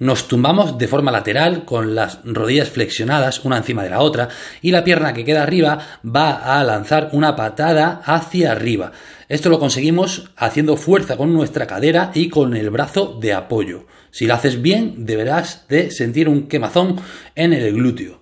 Nos tumbamos de forma lateral con las rodillas flexionadas una encima de la otra y la pierna que queda arriba va a lanzar una patada hacia arriba. Esto lo conseguimos haciendo fuerza con nuestra cadera y con el brazo de apoyo. Si lo haces bien deberás de sentir un quemazón en el glúteo.